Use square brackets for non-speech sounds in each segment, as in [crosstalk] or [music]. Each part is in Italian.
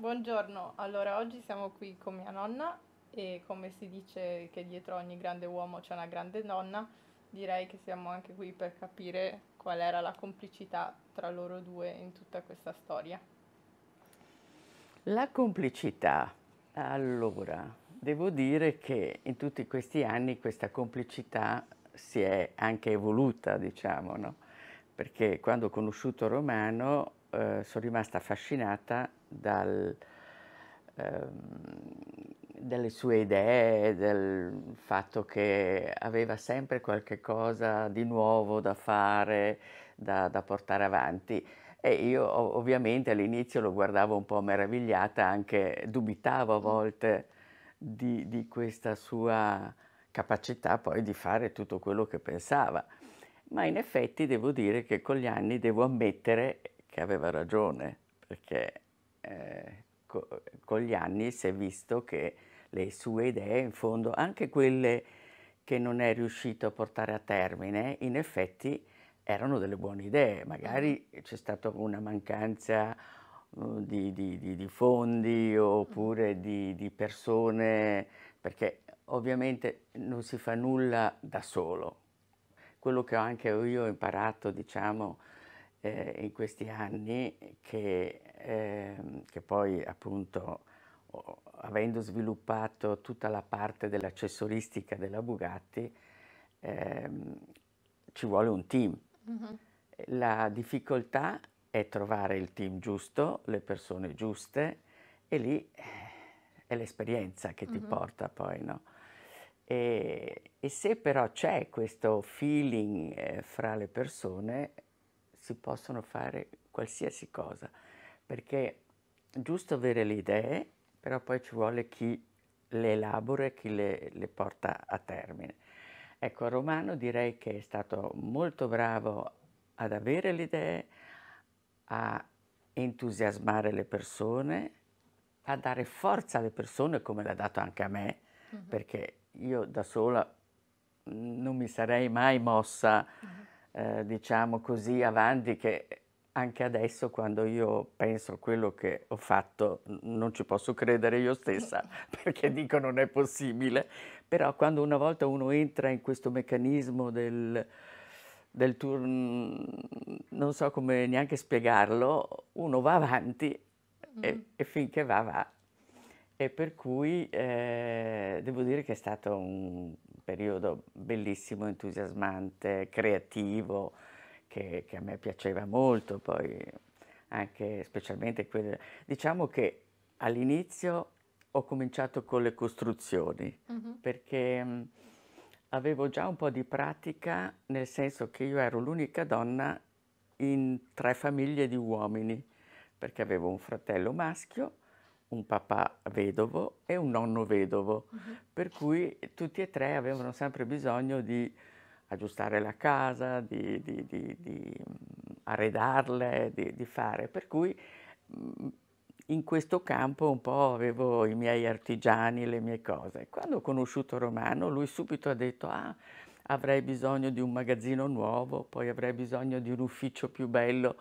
Buongiorno, allora oggi siamo qui con mia nonna e come si dice che dietro ogni grande uomo c'è una grande donna, direi che siamo anche qui per capire qual era la complicità tra loro due in tutta questa storia. La complicità, allora, devo dire che in tutti questi anni questa complicità si è anche evoluta, diciamo, no? Perché quando ho conosciuto Romano eh, sono rimasta affascinata dal, ehm, delle sue idee, dal fatto che aveva sempre qualche cosa di nuovo da fare, da, da portare avanti. E io ovviamente all'inizio lo guardavo un po' meravigliata, anche dubitavo a volte di, di, questa sua capacità poi di fare tutto quello che pensava. Ma in effetti devo dire che con gli anni devo ammettere che aveva ragione, perché eh, co con gli anni si è visto che le sue idee, in fondo anche quelle che non è riuscito a portare a termine, in effetti erano delle buone idee. Magari c'è stata una mancanza mm, di, di, di, di fondi oppure di, persone, perché ovviamente non si fa nulla da solo. Quello che anche io ho imparato, diciamo, eh, in questi anni che, eh, che poi appunto avendo sviluppato tutta la parte dell'accessoristica della Bugatti eh, ci vuole un team. Mm -hmm. La difficoltà è trovare il team giusto, le persone giuste e lì eh, è l'esperienza che ti mm -hmm. porta poi, no? E, e se però c'è questo feeling eh, fra le persone, si possono fare qualsiasi cosa, perché è giusto avere le idee, però poi ci vuole chi le elabora e chi le, le porta a termine. Ecco, Romano direi che è stato molto bravo ad avere le idee, a entusiasmare le persone, a dare forza alle persone come l'ha dato anche a me, uh mhm. -huh. perché io da sola non mi sarei mai mossa uh -huh. Eh, diciamo così, avanti che anche adesso quando io penso a quello che ho fatto non ci posso credere io stessa [laughs] [laughs] perché dico non è possibile, però quando una volta uno entra in questo meccanismo del, del turno, non so come neanche spiegarlo, uno va avanti mm. e, mm-hmm. e finché va va e per cui eh, devo dire che è stato un periodo bellissimo, entusiasmante, creativo, che, che a me piaceva molto, poi anche specialmente quelle... Diciamo che all'inizio ho cominciato con le costruzioni, mm-hmm. perché mh, mm, avevo già un po' di pratica, nel senso che io ero l'unica donna in tre famiglie di uomini, perché avevo un fratello maschio un papà vedovo e un nonno vedovo, uh-huh. per cui tutti e tre avevano sempre bisogno di aggiustare la casa, di, di, di, di mm, arredarle, di, fare. Per cui mm, in questo campo un po' avevo i miei artigiani, le mie cose. Quando ho conosciuto Romano, lui subito ha detto, ah, avrei bisogno di un magazzino nuovo, poi avrei bisogno di un ufficio più bello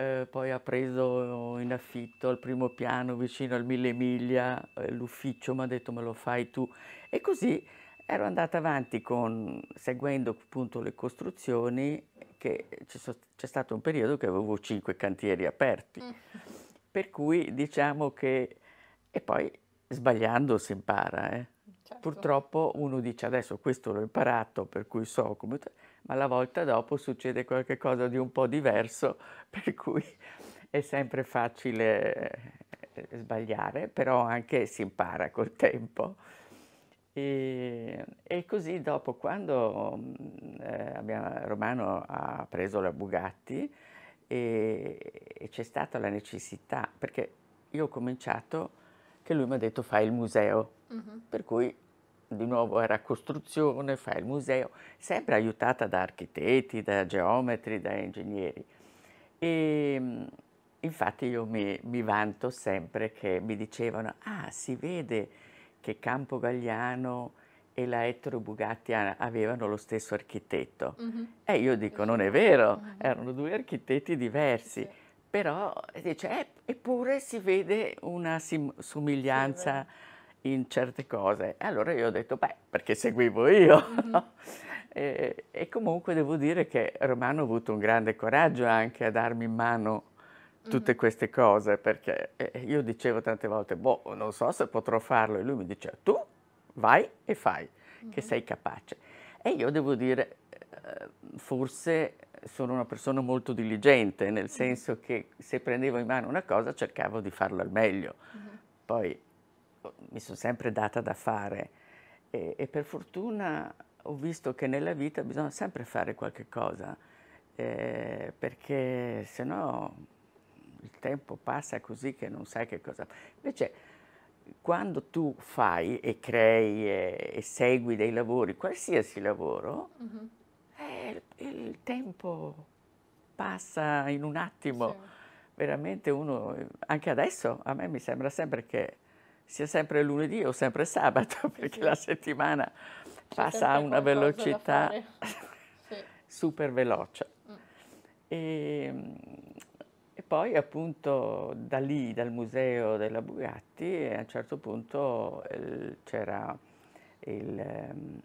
eh, poi ha preso in affitto al primo piano vicino al Mille Miglia eh, l'ufficio, mi ha detto me lo fai tu e così ero andata avanti con, seguendo appunto le costruzioni che c'è, stato un periodo che avevo cinque cantieri aperti, mm. per cui diciamo che, e poi sbagliando si impara, eh. certo. purtroppo uno dice adesso questo l'ho imparato per cui so come ma la volta dopo succede qualcosa di un po' diverso, [laughs] per cui è sempre facile eh, sbagliare, però anche si impara col tempo. E, e così dopo, quando mm, eh, abbiamo, Romano ha preso la Bugatti e, e c'è stata la necessità, perché io ho cominciato che lui mi ha detto fai il museo, uh-huh. per cui di nuovo era costruzione, fa il museo, sempre aiutata da architetti, da geometri, da ingegneri. E, mm, infatti io mi, mi vanto sempre che mi dicevano, ah si vede che Campo Gagliano e la Ettore Bugatti avevano lo stesso architetto. Mm-hmm. E io dico, non è vero, mm-hmm. erano due architetti diversi, sì. però dice, eh, eppure si vede una somiglianza. Sì, in certe cose. allora io ho detto, beh, perché seguivo io. Mm-hmm. [laughs] e, e, comunque devo dire che Romano ha avuto un grande coraggio anche a darmi in mano tutte mm-hmm. queste cose, perché io dicevo tante volte, boh, non so se potrò farlo. E lui mi diceva, tu vai e fai, mm-hmm. che sei capace. E io devo dire, eh, forse sono una persona molto diligente, nel mm-hmm. senso che se prendevo in mano una cosa cercavo di farlo al meglio. Mm-hmm. Poi mi sono sempre data da fare e, e, per fortuna ho visto che nella vita bisogna sempre fare qualche cosa eh, perché se no il tempo passa così che non sai che cosa. Invece quando tu fai e crei e, e segui dei lavori, qualsiasi lavoro, uh mm-hmm. -huh. eh, il, il, tempo passa in un attimo. Sì. Veramente uno, anche adesso a me mi sembra sempre che sia sempre lunedì o sempre sabato, [laughs] perché sì. la settimana passa a una velocità [laughs] sì. super veloce. Mm. E, ehm, e, poi appunto da lì, dal museo della Bugatti, a un certo punto eh, c'era ehm,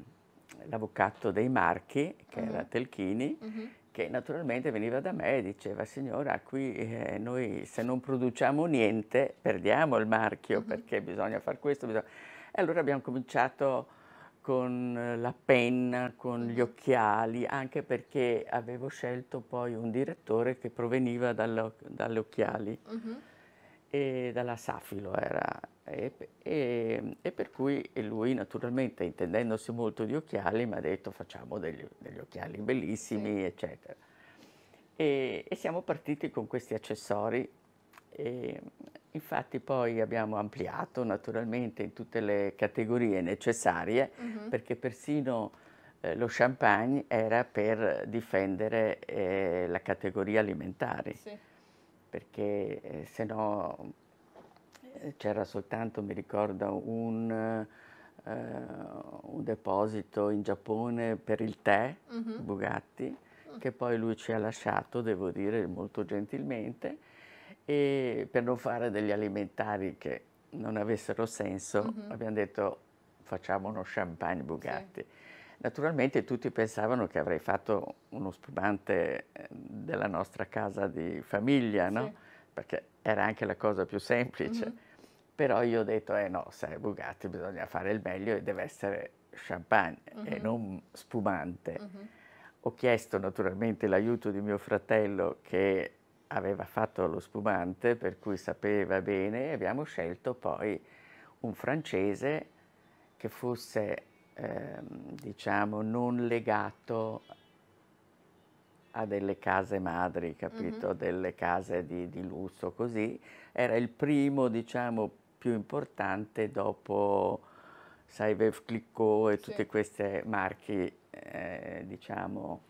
l'avvocato dei Marchi, che mm -hmm. era mhm. Telchini, mm -hmm che naturalmente veniva da me e diceva signora qui eh, noi se non produciamo niente perdiamo il marchio mm-hmm. perché bisogna fare questo. Bisogna... E allora abbiamo cominciato con eh, la penna, con gli occhiali, anche perché avevo scelto poi un direttore che proveniva dalle occhiali mm e dalla Safilo era e, e, e, per cui lui naturalmente intendendosi molto di occhiali mi ha detto facciamo degli, degli occhiali bellissimi sì. eccetera e, e, siamo partiti con questi accessori e infatti poi abbiamo ampliato naturalmente in tutte le categorie necessarie uh-huh. perché persino eh, lo champagne era per difendere eh, la categoria alimentare sì. perché eh, se no eh, c'era soltanto, mi ricordo, un, eh, un, deposito in Giappone per il tè mm-hmm. Bugatti, mm. che poi lui ci ha lasciato, devo dire, molto gentilmente, e per non fare degli alimentari che non avessero senso, mm-hmm. abbiamo detto facciamo uno champagne Bugatti. Sì. Naturalmente tutti pensavano che avrei fatto uno spumante eh, della nostra casa di famiglia, no? Sì. Perché era anche la cosa più semplice. Mm-hmm. Però io ho detto, eh no, sai, Bugatti bisogna fare il meglio e deve essere champagne mm-hmm. e non spumante. Mm-hmm. Ho chiesto naturalmente l'aiuto di mio fratello che aveva fatto lo spumante, per cui sapeva bene, e abbiamo scelto poi un francese che fosse, eh, diciamo, non legato a delle case madri, capito, mm-hmm. delle case di, di lusso, così. Era il primo, diciamo, più importante dopo Saivev Clicco e sì. tutte queste marche, eh, diciamo,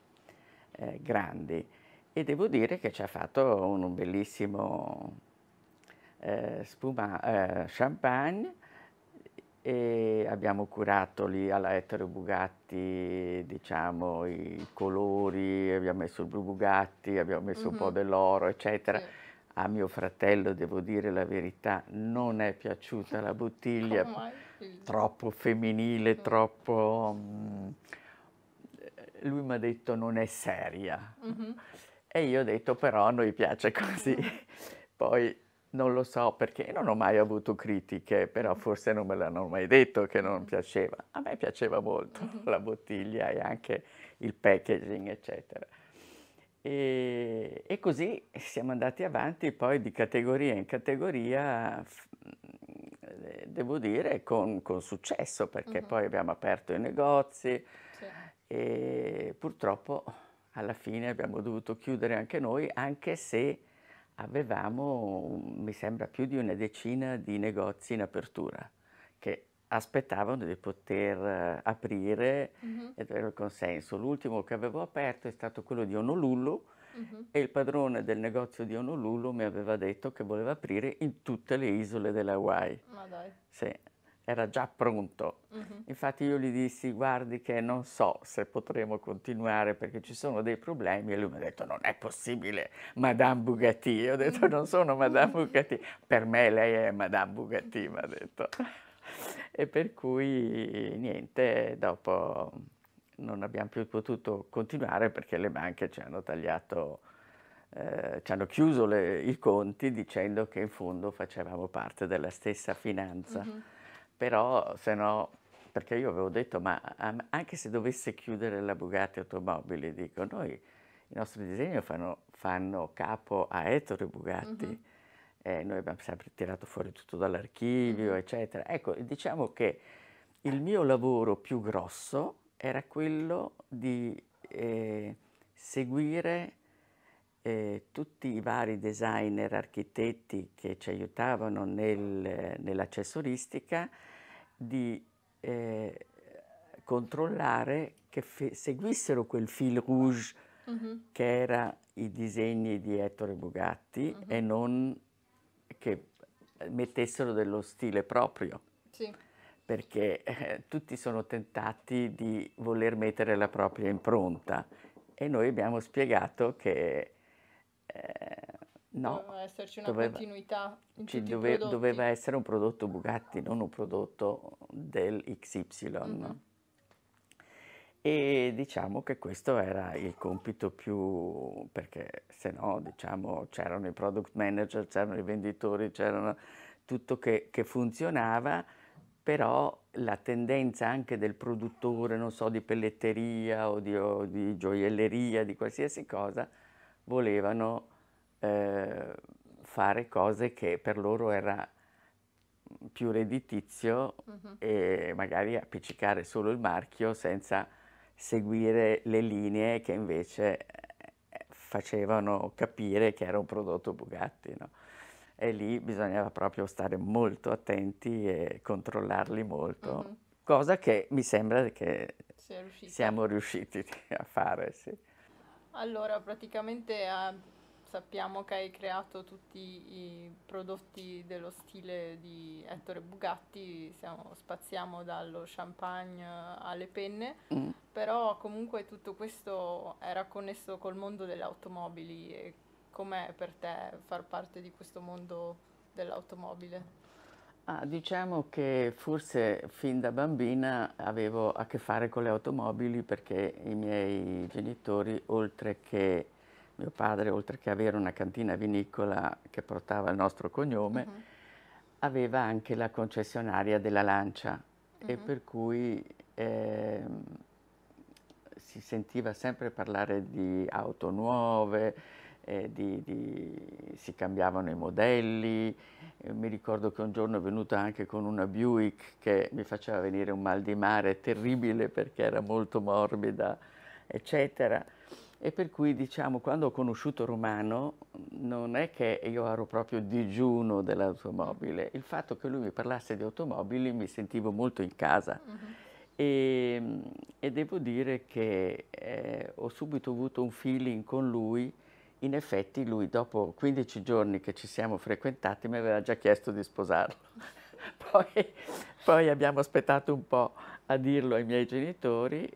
eh, grandi. E devo dire che ci ha fatto un, bellissimo eh, spuma, eh, champagne e abbiamo curato lì alla Ettore Bugatti, diciamo, i colori, abbiamo messo il blu Bugatti, abbiamo messo mm -hmm. un po' mm-hmm. dell'oro, eccetera. Sì a mio fratello, devo dire la verità, non è piaciuta la bottiglia, [laughs] troppo femminile, mm. troppo... Mh, mm, lui mi ha detto non è seria. Mm-hmm. E io ho detto però a noi piace così. Mm-hmm. [laughs] Poi non lo so perché non ho mai avuto critiche, però forse non me l'hanno mai detto che non mm-hmm. piaceva. A me piaceva molto mm-hmm. la bottiglia e anche il packaging, eccetera. E, e, così siamo andati avanti poi di categoria in categoria, devo dire, con, con successo, perché uh-huh. poi abbiamo aperto i negozi sì. e purtroppo alla fine abbiamo dovuto chiudere anche noi, anche se avevamo, mi sembra, più di una decina di negozi in apertura aspettavano di poter eh, aprire uh-huh. e avere il consenso. L'ultimo che avevo aperto è stato quello di Onolullo uh-huh. e il padrone del negozio di Onolullo mi aveva detto che voleva aprire in tutte le isole dell'Hawaii. Ma dai. Sì, era già pronto. Uh-huh. Infatti io gli dissi guardi che non so se potremo continuare perché ci sono dei problemi e lui mi ha detto non è possibile, Madame Bugatti. Io ho detto non sono Madame [laughs] Bugatti, per me lei è Madame Bugatti, mi ha detto e per cui niente, dopo non abbiamo più potuto continuare perché le banche ci hanno tagliato, eh, ci hanno chiuso le, i conti dicendo che in fondo facevamo parte della stessa finanza. Mm-hmm. Però se no, perché io avevo detto, ma anche se dovesse chiudere la Bugatti Automobili, dico, noi i nostri disegni fanno, fanno capo a Ettore Bugatti. Mm-hmm eh, noi abbiamo sempre tirato fuori tutto dall'archivio, mm-hmm. eccetera. Ecco, diciamo che il mio lavoro più grosso era quello di eh, seguire eh, tutti i vari designer, architetti che ci aiutavano nel, nell'accessoristica, di eh, controllare che seguissero quel fil rouge mm-hmm. che era i disegni di Ettore Bugatti mm-hmm. e non che mettessero dello stile proprio. Sì. Perché eh, tutti sono tentati di voler mettere la propria impronta e noi abbiamo spiegato che eh, no, doveva esserci una doveva, continuità. Ci dove, doveva essere un prodotto Bugatti, non un prodotto del XY. Mm-hmm. E diciamo che questo era il compito più, perché se no diciamo, c'erano i product manager, c'erano i venditori, c'era tutto che, che, funzionava, però la tendenza anche del produttore, non so, di pelletteria o di, o di gioielleria, di qualsiasi cosa, volevano eh, fare cose che per loro era più redditizio uh -huh. e magari appiccicare solo il marchio senza seguire le linee che invece eh, facevano capire che era un prodotto Bugatti. No? E lì bisognava proprio stare molto attenti e controllarli molto, mm-hmm. cosa che mi sembra che siamo riusciti [laughs] a fare. Sì. Allora, praticamente a eh, sappiamo che hai creato tutti i prodotti dello stile di Ettore Bugatti, siamo, spaziamo dallo champagne alle penne, mm. però comunque tutto questo era connesso col mondo delle automobili e com'è per te far parte di questo mondo dell'automobile? Ah, diciamo che forse fin da bambina avevo a che fare con le automobili perché i miei genitori, oltre che mio padre, oltre che avere una cantina vinicola che portava il nostro cognome, uh mhm. -huh. aveva anche la concessionaria della Lancia uh -huh. e mhm. per cui eh, si sentiva sempre parlare di auto nuove, eh, di, di, si cambiavano i modelli. Eh, mi ricordo che un giorno è venuta anche con una Buick che mi faceva venire un mal di mare terribile perché era molto morbida, eccetera. E per cui diciamo, quando ho conosciuto Romano, non è che io ero proprio digiuno dell'automobile, il fatto che lui mi parlasse di automobili mi sentivo molto in casa. Uh mm-hmm. -huh. e, e, devo dire che eh, ho subito avuto un feeling con lui. In effetti lui dopo 15 giorni che ci siamo frequentati mi aveva già chiesto di sposarlo. [laughs] poi, poi abbiamo aspettato un po' a dirlo ai miei genitori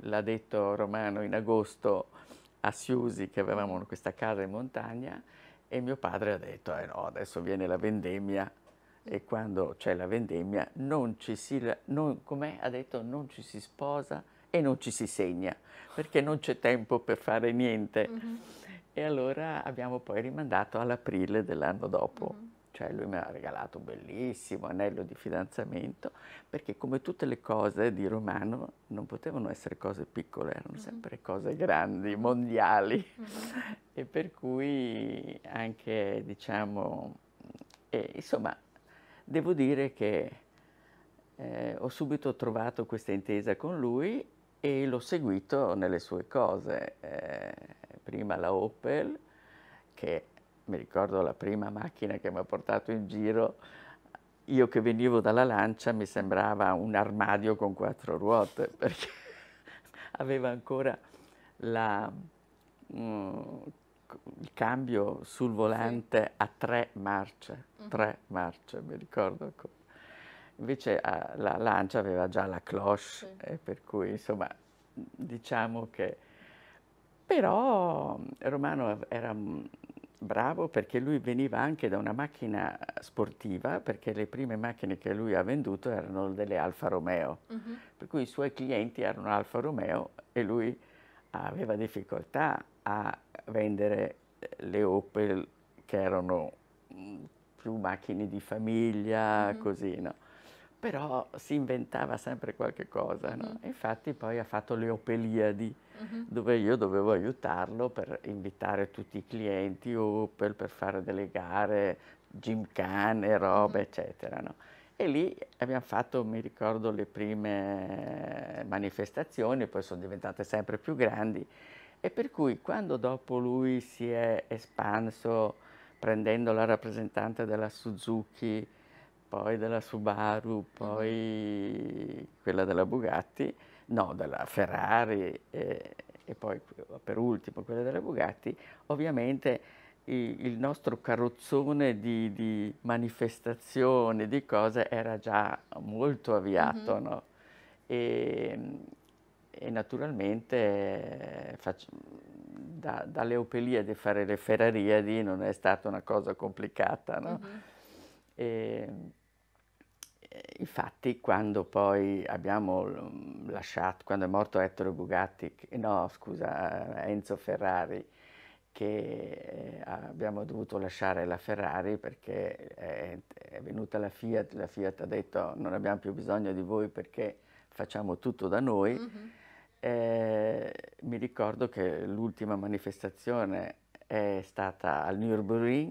l'ha detto Romano in agosto a Siusi che avevamo questa casa in montagna e mio padre ha detto eh no, adesso viene la vendemmia e quando c'è la vendemmia non ci si, non, Ha detto non ci si sposa e non ci si segna perché non c'è tempo per fare niente. Mm-hmm. E allora abbiamo poi rimandato all'aprile dell'anno dopo. Mm-hmm cioè lui mi ha regalato un bellissimo, anello di fidanzamento, perché come tutte le cose di Romano non potevano essere cose piccole, erano mm-hmm. sempre cose grandi, mondiali mm-hmm. e per cui anche diciamo, eh, insomma, devo dire che eh, ho subito trovato questa intesa con lui e l'ho seguito nelle sue cose, eh, prima la Opel che mi ricordo la prima macchina che mi ha portato in giro, io che venivo dalla lancia mi sembrava un armadio con quattro ruote, [laughs] perché aveva ancora la, mm, il cambio sul volante sì. a tre marce, mm. tre marce, mi ricordo ancora. Invece a, ah, la lancia aveva già la cloche, sì. per cui insomma diciamo che... Però mm, Romano era mm, bravo perché lui veniva anche da una macchina sportiva, perché le prime macchine che lui ha venduto erano delle Alfa Romeo, uh mhm. -huh. per cui i suoi clienti erano Alfa Romeo e lui aveva difficoltà a vendere eh, le Opel che erano mm, più macchine di famiglia, uh mhm. -huh. così, no? però si inventava sempre qualche cosa. No? Mm. Infatti poi ha fatto le Opeliadi, mm-hmm. dove io dovevo aiutarlo per invitare tutti i clienti, Opel, per fare delle gare, gimcane, robe, mm. eccetera. No? E lì abbiamo fatto, mi ricordo, le prime manifestazioni, poi sono diventate sempre più grandi. E per cui quando dopo lui si è espanso prendendo la rappresentante della Suzuki, poi della Subaru, mm-hmm. poi quella della Bugatti, no, della Ferrari eh, e poi per ultimo quella della Bugatti, ovviamente il, nostro carrozzone di, di, manifestazione, di cose, era già molto avviato, mm-hmm. no? e, e, naturalmente fac- da, dalle Opeliadi fare le Ferrariadi non è stata una cosa complicata, no? mm-hmm. e, eh, infatti, quando poi abbiamo mm, lasciato, quando è morto Ettore Bugatti, no, scusa, eh, Enzo Ferrari, che eh, abbiamo dovuto lasciare la Ferrari perché è, venuta la Fiat, la Fiat ha detto non abbiamo più bisogno di voi perché facciamo tutto da noi. Mm-hmm. Eh, mi ricordo che l'ultima manifestazione è stata al Nürburgring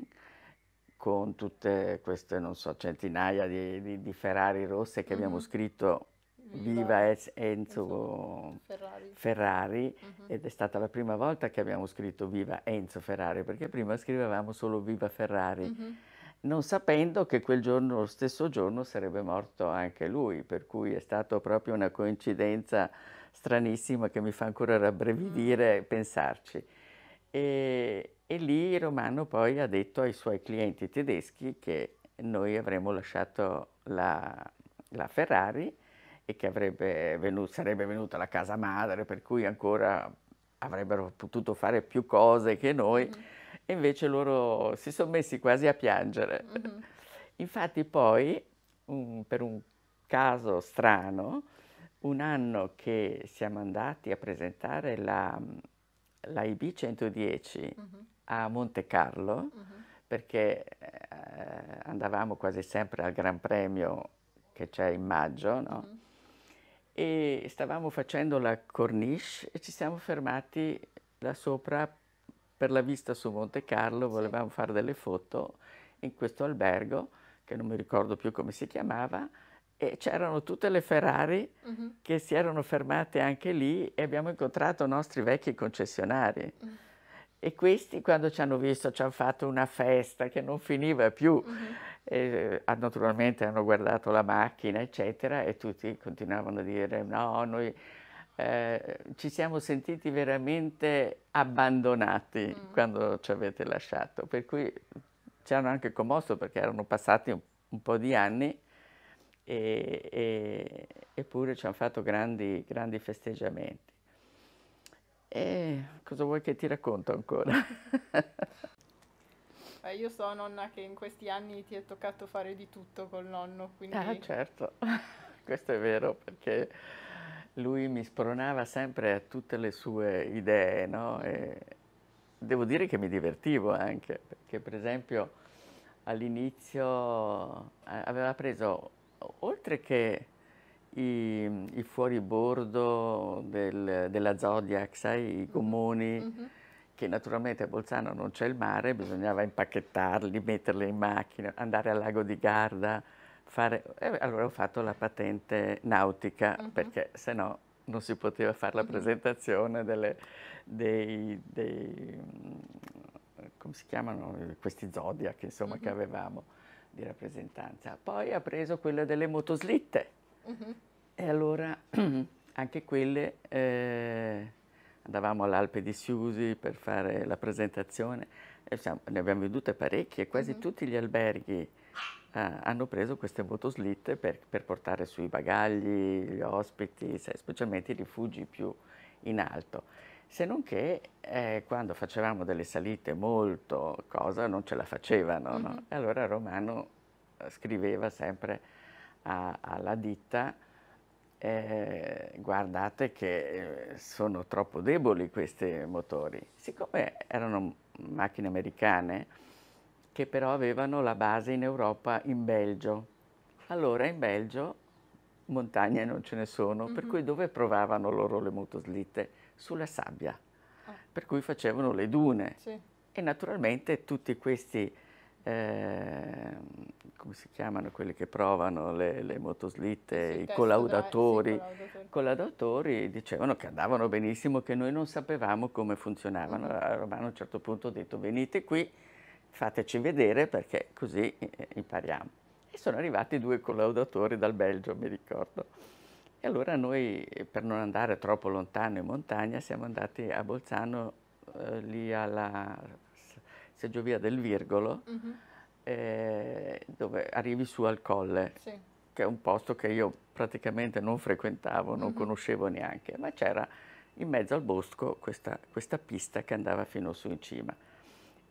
con tutte queste, non so, centinaia di, di, di Ferrari rosse che mm-hmm. abbiamo scritto mm-hmm. Viva Enzo Ferrari, Ferrari uh-huh. ed è stata la prima volta che abbiamo scritto Viva Enzo Ferrari perché prima scrivevamo solo Viva Ferrari uh-huh. non sapendo che quel giorno, lo stesso giorno sarebbe morto anche lui per cui è stata proprio una coincidenza stranissima che mi fa ancora rabbrividire uh-huh. pensarci. E, e lì Romano poi ha detto ai suoi clienti tedeschi che noi avremmo lasciato la, la Ferrari e che venuto, sarebbe venuta la casa madre, per cui ancora avrebbero potuto fare più cose che noi, mm-hmm. e invece loro si sono messi quasi a piangere. Mm-hmm. [laughs] Infatti poi, un, per un caso strano, un anno che siamo andati a presentare la, la IB 110 uh-huh. a Monte Carlo uh-huh. perché eh, andavamo quasi sempre al Gran Premio che c'è in maggio, no? uh-huh. E stavamo facendo la corniche e ci siamo fermati là sopra per la vista su Monte Carlo, volevamo sì. fare delle foto in questo albergo che non mi ricordo più come si chiamava e c'erano tutte le Ferrari uh-huh. che si erano fermate anche lì e abbiamo incontrato i nostri vecchi concessionari. Uh-huh. E questi quando ci hanno visto ci hanno fatto una festa che non finiva più. Uh-huh. E, eh, naturalmente hanno guardato la macchina, eccetera, e tutti continuavano a dire no, noi eh, ci siamo sentiti veramente abbandonati mm. quando ci avete lasciato. Per cui ci hanno anche commosso perché erano passati un, un po' di anni e, e, eppure ci hanno fatto grandi, grandi festeggiamenti. E cosa vuoi che ti racconto ancora? [laughs] eh, io so, nonna, che in questi anni ti è toccato fare di tutto col nonno. Quindi... Ah, certo, [laughs] questo è vero, perché lui mi spronava sempre a tutte le sue idee, no? E devo dire che mi divertivo anche, perché per esempio all'inizio eh, aveva preso oltre che i, i fuoribordo del, della Zodiac, sai, i mhm. gommoni, mm -hmm. che naturalmente a Bolzano non c'è il mare, bisognava impacchettarli, metterli in macchina, andare al lago di Garda, fare... Eh, allora ho fatto la patente nautica, mm -hmm. perché se no non si poteva fare la mhm. presentazione delle, dei, dei, come si chiamano questi Zodiac, insomma, mm -hmm. che mhm. avevamo di rappresentanza, poi ha preso quella delle motoslitte uh-huh. e allora [clears throat] anche quelle eh, andavamo all'Alpe di Siusi per fare la presentazione, e, cioè, ne abbiamo vedute parecchie, quasi uh-huh. tutti gli alberghi Ah, hanno preso queste motoslitte per, per, portare sui bagagli gli ospiti, specialmente i rifugi più in alto se non che eh, quando facevamo delle salite molto cosa non ce la facevano. Mm-hmm. No? allora Romano eh, scriveva sempre a, alla ditta eh, guardate che eh, sono troppo deboli questi motori. Siccome erano macchine americane che però avevano la base in Europa, in Belgio, allora in Belgio montagne non ce ne sono, mm-hmm. per cui dove provavano loro le motoslitte? sulla sabbia, ah. per cui facevano le dune. Sì. E naturalmente tutti questi, eh, come si chiamano quelli che provano le, le motoslitte, sì, i collaudatori, sì, collaudatori, dicevano che andavano benissimo, che noi non sapevamo come funzionavano. Mm -hmm. Allora Romano a un certo punto ha detto venite qui, fateci vedere perché così eh, impariamo. E sono arrivati due collaudatori dal Belgio, mi ricordo. E allora noi, eh, per non andare troppo lontano in montagna, siamo andati a Bolzano, eh, lì alla seggiovia del Virgolo, uh mhm. -huh. eh, dove arrivi su al colle, sì. che è un posto che io praticamente non frequentavo, non uh mhm. -huh. conoscevo neanche, ma c'era in mezzo al bosco questa, questa pista che andava fino su in cima.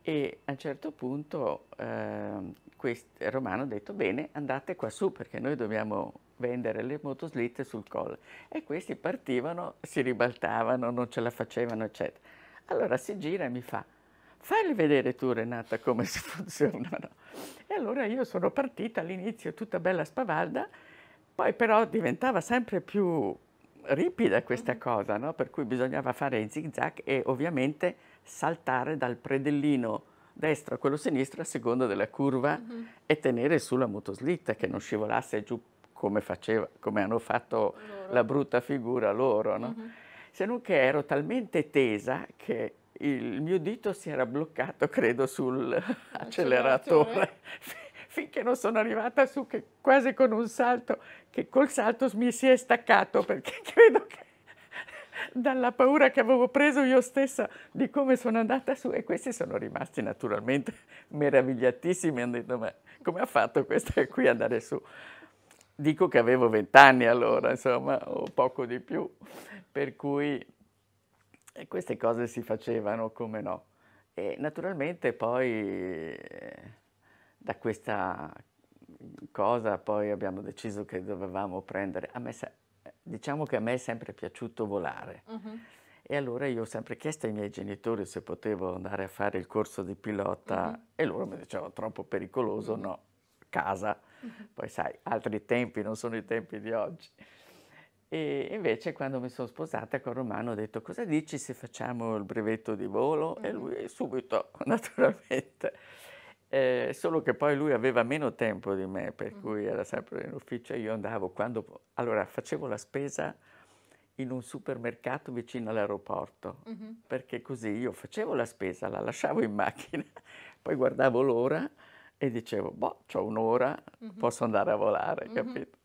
E a un certo punto eh, quest- Romano ha detto, bene, andate qua su perché noi dobbiamo vendere le motoslitte sul colle. E questi partivano, si ribaltavano, non ce la facevano, eccetera. Allora si gira e mi fa, falli vedere tu Renata come si [laughs] funzionano. E allora io sono partita all'inizio tutta bella spavalda, poi però diventava sempre più ripida questa mm. cosa, no? per cui bisognava fare in zigzag e ovviamente saltare dal predellino destro a quello sinistro a seconda della curva uh-huh. e tenere sulla motoslitta che non scivolasse giù come, faceva, come hanno fatto loro. la brutta figura loro. No? Uh-huh. Se non che ero talmente tesa che il mio dito si era bloccato, credo, sull'acceleratore. [laughs] [laughs] finché non sono arrivata su che quasi con un salto, che col salto mi si è staccato perché [laughs] credo che dalla paura che avevo preso io stessa di come sono andata su e questi sono rimasti naturalmente [laughs] meravigliatissimi, hanno detto ma come ha fatto questa qui ad andare su? Dico che avevo vent'anni allora, insomma, o poco di più, per cui eh, queste cose si facevano, come no. E naturalmente poi eh, da questa cosa poi abbiamo deciso che dovevamo prendere, a me diciamo che a me è sempre piaciuto volare. Uh-huh. E allora io ho sempre chiesto ai miei genitori se potevo andare a fare il corso di pilota uh-huh. e loro mi dicevano troppo pericoloso, uh-huh. no, casa. Poi sai, altri tempi, non sono i tempi di oggi. E invece quando mi sono sposata con Romano ho detto cosa dici se facciamo il brevetto di volo? E lui subito, [laughs] naturalmente. Eh, solo che poi lui aveva meno tempo di me, per cui era sempre in ufficio e io andavo quando... Allora, facevo la spesa in un supermercato vicino all'aeroporto, mm-hmm. perché così io facevo la spesa, la lasciavo in macchina, [laughs] poi guardavo l'ora e dicevo, boh, ho un'ora, mm-hmm. posso andare a volare, mm-hmm. capito?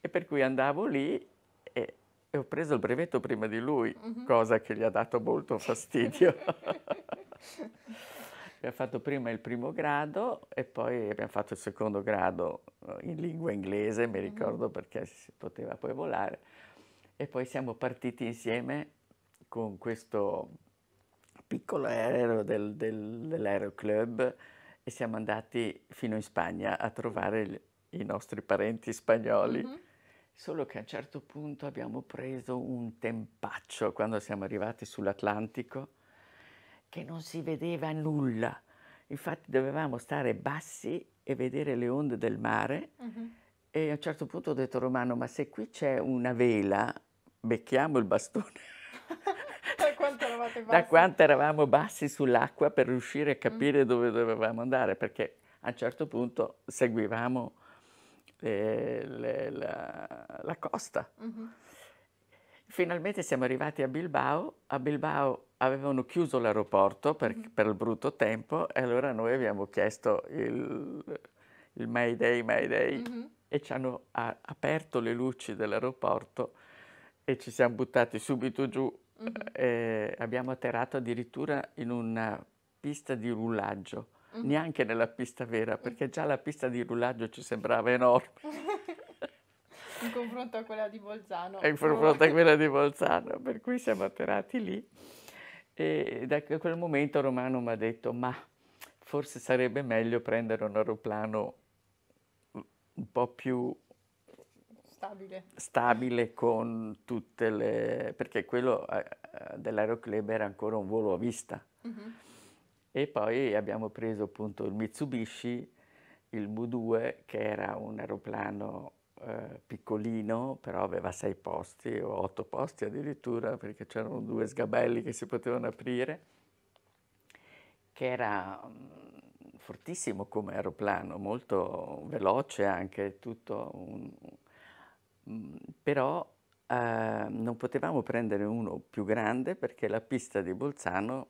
E per cui andavo lì e, e, ho preso il brevetto prima di lui, cosa che gli ha dato molto fastidio. [laughs] Abbiamo fatto prima il primo grado e poi abbiamo fatto il secondo grado eh, in lingua inglese, mi mm-hmm. ricordo perché si poteva poi volare. E poi siamo partiti insieme con questo piccolo aereo del, del, dell'aeroclub e siamo andati fino in Spagna a trovare il, i nostri parenti spagnoli. Mm-hmm. Solo che a un certo punto abbiamo preso un tempaccio quando siamo arrivati sull'Atlantico che non si vedeva nulla. Infatti dovevamo stare bassi e vedere le onde del mare. Uh-huh. E a un certo punto ho detto Romano, ma se qui c'è una vela, becchiamo il bastone. [laughs] da, quanto da quanto eravamo bassi sull'acqua per riuscire a mm. capire uh-huh. dove dovevamo andare, perché a un certo punto seguivamo le, eh, le, la, la, costa. Uh-huh. Finalmente siamo arrivati a Bilbao. A Bilbao avevano chiuso l'aeroporto per, mm-hmm. per, il brutto tempo e allora noi abbiamo chiesto il, il Mayday, Mayday mm-hmm. e ci hanno a, aperto le luci dell'aeroporto e ci siamo buttati subito giù. Mm-hmm. E eh, abbiamo atterrato addirittura in una pista di rullaggio, mm-hmm. neanche nella pista vera, mm. perché già la pista di rullaggio ci sembrava enorme. [laughs] in confronto a quella di Bolzano. In confronto a quella di Bolzano, per cui siamo atterrati lì e da quel momento Romano mi ha detto, ma forse sarebbe meglio prendere un aeroplano un po' più stabile, stabile con tutte le... perché quello eh, eh, dell'aeroclub era ancora un volo a vista. Mm-hmm. E poi abbiamo preso appunto il Mitsubishi, il mu 2 che era un aeroplano eh, piccolino, però aveva sei posti o otto posti addirittura, perché c'erano due sgabelli che si potevano aprire, che era mm, fortissimo come aeroplano, molto veloce anche, tutto un, mm, però eh, non potevamo prendere uno più grande perché la pista di Bolzano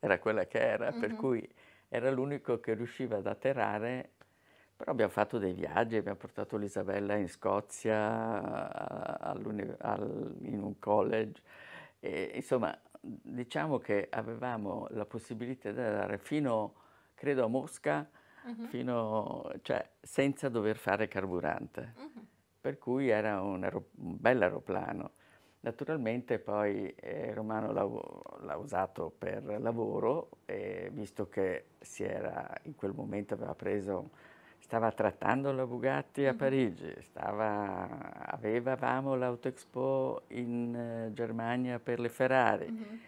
era quella che era, mm-hmm. per cui era l'unico che riusciva ad atterrare però abbiamo fatto dei viaggi, abbiamo portato l'Isabella in Scozia, al, in un college. E, insomma, diciamo che avevamo la possibilità di andare fino, credo, a Mosca, uh-huh. fino, cioè, senza dover fare carburante. Uh-huh. Per cui era un, aer- un bel aeroplano. Naturalmente poi eh, Romano l'ha, l'ha, usato per lavoro, visto che si era in quel momento aveva preso stava trattando la Bugatti a mm. Parigi, stava, avevamo l'Auto Expo in eh, Germania per le Ferrari. Uh-huh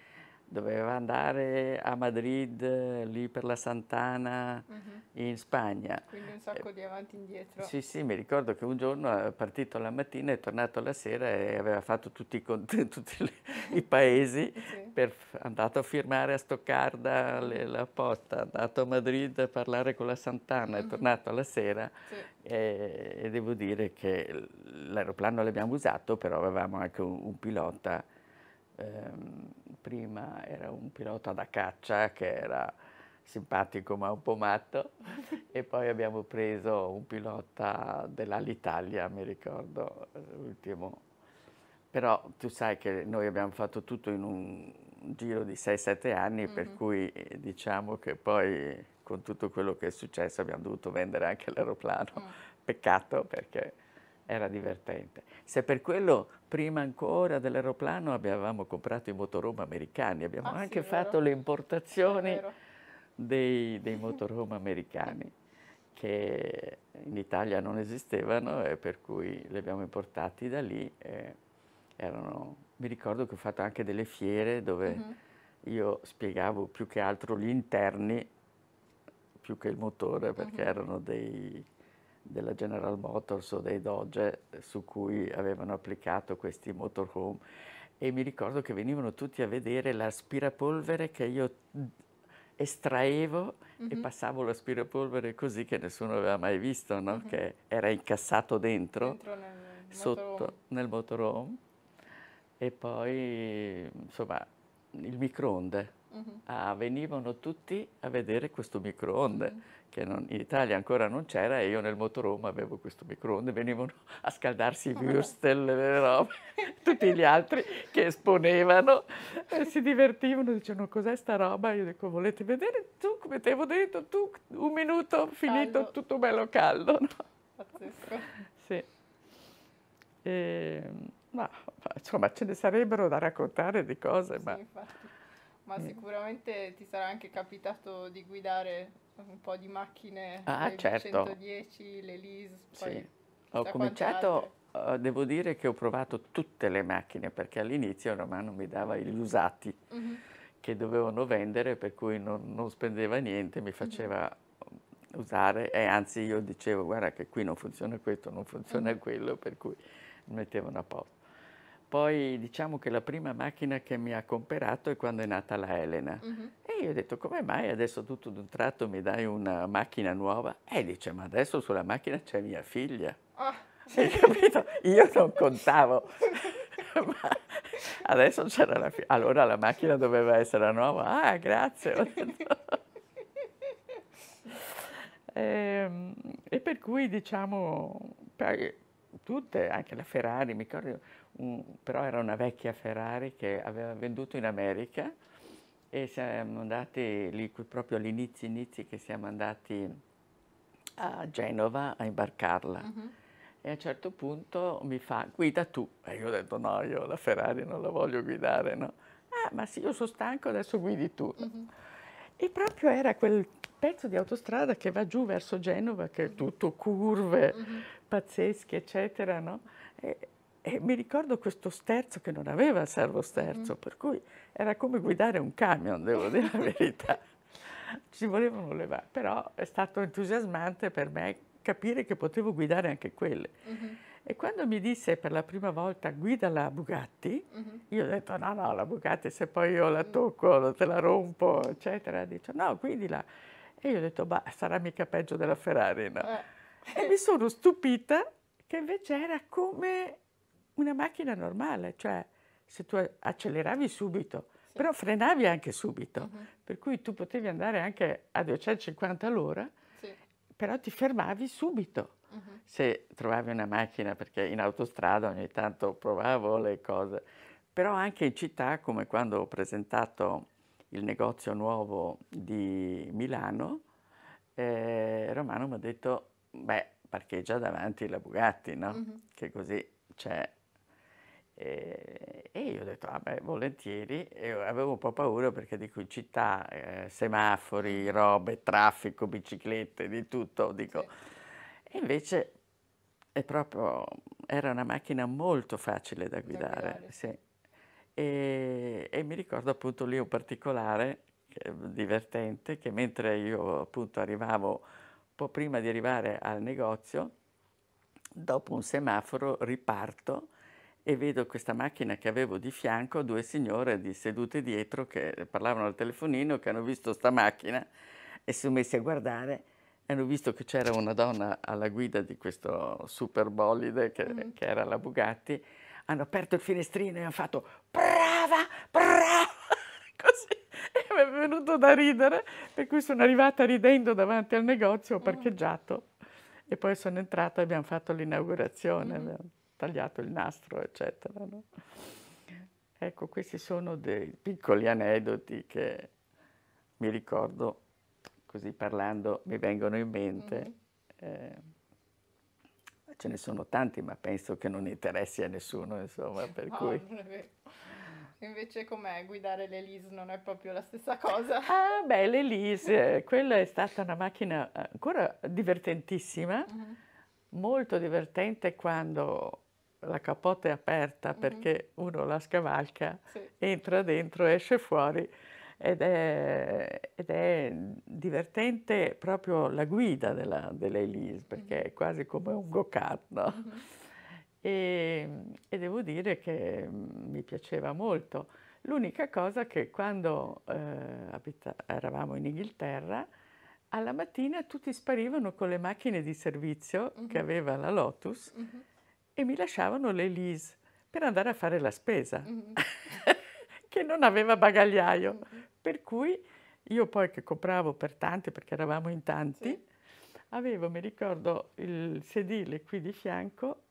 doveva andare a Madrid, lì per la Santana, uh -huh. in Spagna. Quindi un sacco di avanti e indietro. Sì, sì, mi ricordo che un giorno è eh, partito la mattina, è tornato la sera e aveva fatto tutti i, [laughs] tutti i paesi, [laughs] sì. per, andato a firmare a Stoccarda le, la posta, andato a Madrid a parlare con la Santana, uh -huh. è tornato la sera sì. e, e, devo dire che l'aeroplano l'abbiamo usato, però avevamo anche un, un pilota ehm, prima era un pilota da caccia che era simpatico ma un po' matto [laughs] e poi abbiamo preso un pilota dell'Alitalia, mi ricordo, l'ultimo. Però tu sai che noi abbiamo fatto tutto in un giro di 6-7 anni, mm-hmm. per mhm. cui eh, diciamo che poi con tutto quello che è successo abbiamo dovuto vendere anche l'aeroplano. Mm. Peccato perché era divertente. Se per quello prima ancora dell'aeroplano avevamo comprato i motorhome americani, abbiamo ah, anche sì, fatto le importazioni dei, dei motorhome americani che in Italia non esistevano e per cui li abbiamo importati da lì. Erano, mi ricordo che ho fatto anche delle fiere dove uh mhm. -huh. io spiegavo più che altro gli interni più che il motore perché uh mhm. -huh. erano dei della General Motors o dei Dodge su cui avevano applicato questi motorhome e mi ricordo che venivano tutti a vedere l'aspirapolvere che io estraevo mm-hmm. e mhm. passavo l'aspirapolvere così che nessuno aveva mai visto, no? mm-hmm. che era incassato dentro, dentro nel sotto motorhome. nel motorhome e poi insomma il microonde uh-huh. ah, venivano tutti a vedere questo microonde uh-huh. che non, in Italia ancora non c'era e io nel motorhome avevo questo microonde, venivano a scaldarsi i ah, Würstel, le robe, [laughs] tutti gli altri che esponevano e si divertivano, dicevano cos'è sta roba? Io dico volete vedere? Tu, mettevo dentro, tu, un minuto, finito, tutto bello caldo. No? Pazzesco. Sì. E, ehm, ma, ma, insomma, ce ne sarebbero da raccontare di cose, sì, ma... Infatti ma eh. sicuramente ti sarà anche capitato di guidare un po' di macchine, ah, le certo. 110, le Lease. Sì. Ho cominciato, uh, devo dire che ho provato tutte le macchine perché all'inizio Romano mi dava gli usati mm-hmm. che dovevano vendere, per cui non, non spendeva niente, mi mhm. faceva mm-hmm. usare e anzi io dicevo guarda che qui non funziona questo, non funziona mm-hmm. quello, per cui mettevano a posto. Poi diciamo che la prima macchina che mi ha comperato è quando è nata la Elena. Uh-huh. E io ho detto, come mai adesso tutto d'un tratto mi dai una macchina nuova? E dice, ma adesso sulla macchina c'è mia figlia. Oh. Hai capito? Io non contavo. [laughs] ma adesso c'era la figlia. Allora la macchina doveva essere nuova. Ah, grazie. e, [laughs] ehm, e per cui diciamo tutte, anche la Ferrari, mi ricordo, un, però era una vecchia Ferrari che aveva venduto in America e siamo andati lì proprio all'inizio, inizi che siamo andati a Genova a imbarcarla. Uh mhm. -huh. E a un certo punto mi fa, guida tu. E io ho detto, no, io la Ferrari non la voglio guidare, no. Ah, ma sì, io sono stanco, adesso guidi tu. Uh mhm. -huh. E proprio era quel pezzo di autostrada che va giù verso Genova, che è tutto curve, uh mhm. -huh pazzeschi, eccetera, no? E, e mi ricordo questo sterzo che non aveva il servo sterzo, mm. per cui era come guidare un camion, devo dire la verità. [laughs] Ci volevano levare, però è stato entusiasmante per me capire che potevo guidare anche quelle. Mm-hmm. E quando mi disse per la prima volta guida la Bugatti, mm-hmm. io ho detto no, no, la Bugatti se poi io la mm. tocco, te la rompo, eccetera. Dice no, guidila. E io ho detto, ma sarà mica peggio della Ferrari, no? Eh e mi sono stupita che invece era come una macchina normale, cioè se tu acceleravi subito, sì. però frenavi anche subito, uh mhm. -huh. per cui tu potevi andare anche a 250 all'ora, sì. però ti fermavi subito. Uh mhm. -huh. Se trovavi una macchina, perché in autostrada ogni tanto provavo le cose, però anche in città, come quando ho presentato il negozio nuovo di Milano, eh, Romano mi ha detto beh, parcheggia davanti la Bugatti, no? Mm-hmm. Che così c'è. E, e, io ho detto, ah volentieri, e avevo un po' paura perché dico in città, eh, semafori, robe, traffico, biciclette, di tutto, dico. E invece è proprio, era una macchina molto facile da guidare. Da guidare. Sì. E, e mi ricordo appunto lì un particolare eh, divertente che mentre io appunto arrivavo po' prima di arrivare al negozio, dopo un semaforo riparto e vedo questa macchina che avevo di fianco, due signore di sedute dietro che parlavano al telefonino, che hanno visto sta macchina e si sono messi a guardare hanno visto che c'era una donna alla guida di questo super bolide che, mm. che era la Bugatti, hanno aperto il finestrino e hanno fatto brava, brava, mi è venuto da ridere, per cui sono arrivata ridendo davanti al negozio, ho mm. parcheggiato e poi sono entrata e abbiamo fatto l'inaugurazione, mm-hmm. abbiamo tagliato il nastro, eccetera. No? Ecco, questi sono dei piccoli aneddoti che mi ricordo, così parlando, mi vengono in mente. Mm-hmm. Eh, ce ne sono tanti, ma penso che non interessi a nessuno, insomma, per no, cui... Invece com'è guidare l'Elise non è proprio la stessa cosa? [laughs] Ah beh, l'Elise, eh, quella è stata una macchina eh, ancora divertentissima, uh-huh. molto divertente quando la capote è aperta uh-huh. perché uno la scavalca, sì. entra dentro, esce fuori ed è, ed è divertente proprio la guida della, dell'Elise perché uh-huh. è mm-hmm. quasi come un go-kart, no? e, ehm, e devo dire che mm, mi piaceva molto. L'unica cosa che quando eh, abita- eravamo in Inghilterra, alla mattina tutti sparivano con le macchine di servizio uh-huh. che mhm. aveva la Lotus uh-huh. e mi lasciavano le Lise per andare a fare la spesa, uh-huh. [laughs] che non aveva bagagliaio. Per cui io poi che compravo per tanti, perché eravamo in tanti, sì. avevo, mi ricordo, il sedile qui di fianco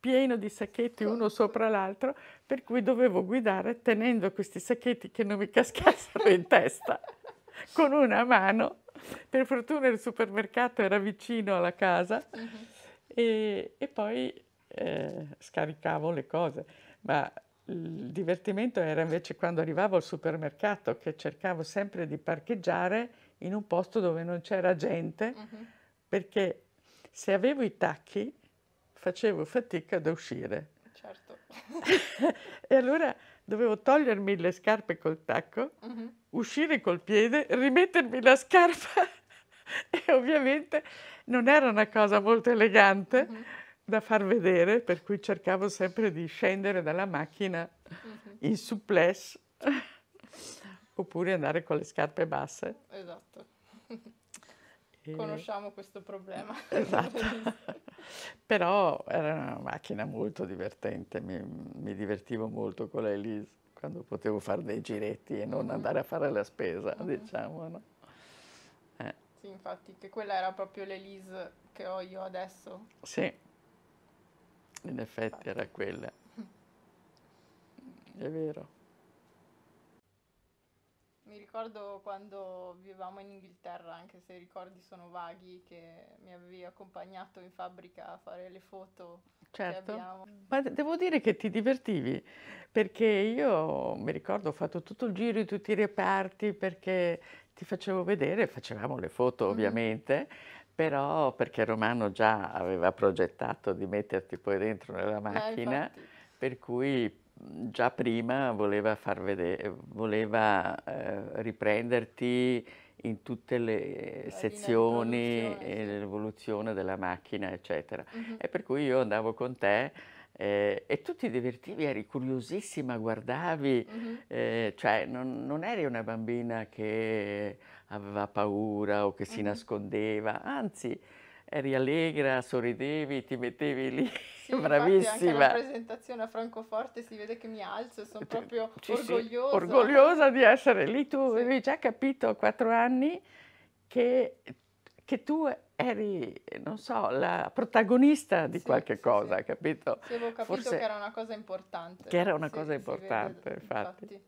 pieno di sacchetti uno sopra l'altro, per cui dovevo guidare tenendo questi sacchetti che non mi cascassero in testa [laughs] con una mano. Per fortuna il supermercato era vicino alla casa uh-huh. e, e, poi eh, scaricavo le cose, ma il divertimento era invece quando arrivavo al supermercato che cercavo sempre di parcheggiare in un posto dove non c'era gente uh-huh. perché se avevo i tacchi facevo fatica ad uscire. Certo. [laughs] e allora dovevo togliermi le scarpe col tacco, uh-huh. uscire col piede, rimettermi la scarpa [laughs] e ovviamente non era una cosa molto elegante uh-huh. da far vedere, per cui cercavo sempre di scendere dalla macchina uh-huh. in suppless [laughs] oppure andare con le scarpe basse. Esatto. E... Conosciamo questo problema. Esatto. Però era una macchina molto divertente, mi, mi divertivo molto con la Elise quando potevo fare dei giretti e non mm-hmm. andare a fare la spesa, mm diciamo. No? Eh. Sì, infatti, che quella era proprio l'Elise che ho io adesso. Sì, in effetti era quella. [laughs] È vero. Mi ricordo quando vivevamo in Inghilterra, anche se i ricordi sono vaghi, che mi avevi accompagnato in fabbrica a fare le foto. Certo, ma devo dire che ti divertivi, perché io mi ricordo ho fatto tutto il giro di tutti i reparti perché ti facevo vedere, facevamo le foto mm-hmm. ovviamente, mm. però perché Romano già aveva progettato di metterti poi dentro nella eh, macchina, eh, per cui già prima voleva, far vedere, voleva eh, riprenderti in tutte le sezioni e l'evoluzione della macchina, eccetera. Uh-huh. E per cui io andavo con te eh, e tu ti divertivi, eri curiosissima, guardavi, uh-huh. eh, cioè non, non, eri una bambina che aveva paura o che si uh-huh. nascondeva, anzi eri allegra, sorridevi, ti mettevi lì, [laughs] sì, bravissima. Anche la presentazione a Francoforte si vede che mi alzo, sono proprio sì, orgogliosa. Sì, orgogliosa di essere lì. Tu avevi già capito a quattro anni che, che, tu eri, non so, la protagonista di qualche cosa, capito? Sì, avevo capito Forse che era una cosa importante. Che era una cosa importante, vede, infatti. infatti.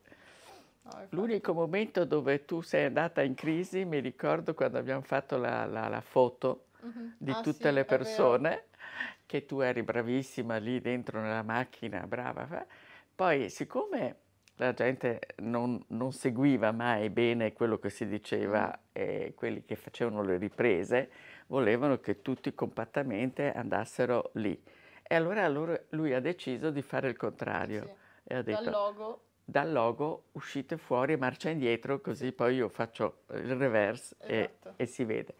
L'unico momento dove tu sei andata in crisi, mi ricordo quando abbiamo fatto la, la, la foto, Mm-hmm. di ah, tutte sì, le persone, che tu eri bravissima lì dentro nella macchina, brava. Poi siccome la gente non, non seguiva mai bene quello che si diceva mm-hmm. e quelli che facevano le riprese volevano che tutti compattamente andassero lì. E allora, allora lui ha deciso di fare il contrario. Sì. E ha detto, dal logo dal logo uscite fuori marcia indietro così poi io faccio il reverse esatto. e, e, si vede.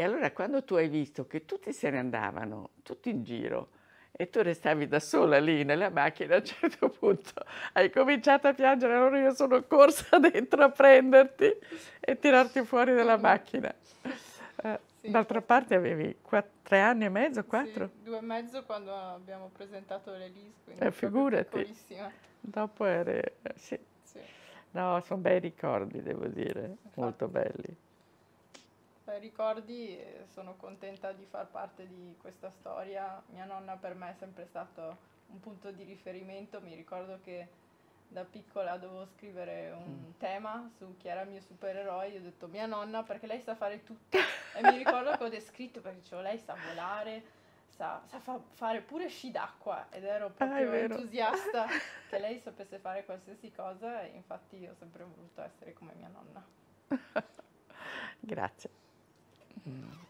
E allora quando tu hai visto che tutti se ne andavano, tutti in giro, e tu restavi da sola lì nella macchina, a un certo [laughs] punto hai cominciato a piangere, allora io sono corsa [laughs] dentro a prenderti e tirarti fuori dalla macchina. Eh, sì. D'altra parte avevi quattro, tre anni e mezzo, quattro? Sì, due e mezzo quando abbiamo presentato l'Elise, quindi eh, figurati. Dopo eri... Eh, sì. sì. No, sono bei ricordi, devo dire, Infatti. molto belli. Eh, ricordi e sono contenta di far parte di questa storia. Mia nonna per me è sempre stato un punto di riferimento, mi ricordo che da piccola dovevo scrivere un mm. tema su chi era il mio supereroe, io ho detto mia nonna perché lei sa fare tutto e mi ricordo che ho descritto perché dicevo lei sa volare, sa, sa fa, fare pure sci d'acqua ed ero ah, proprio ah, entusiasta [laughs] che lei sapesse fare qualsiasi cosa e infatti io ho sempre voluto essere come mia nonna. [laughs] Grazie. Mm.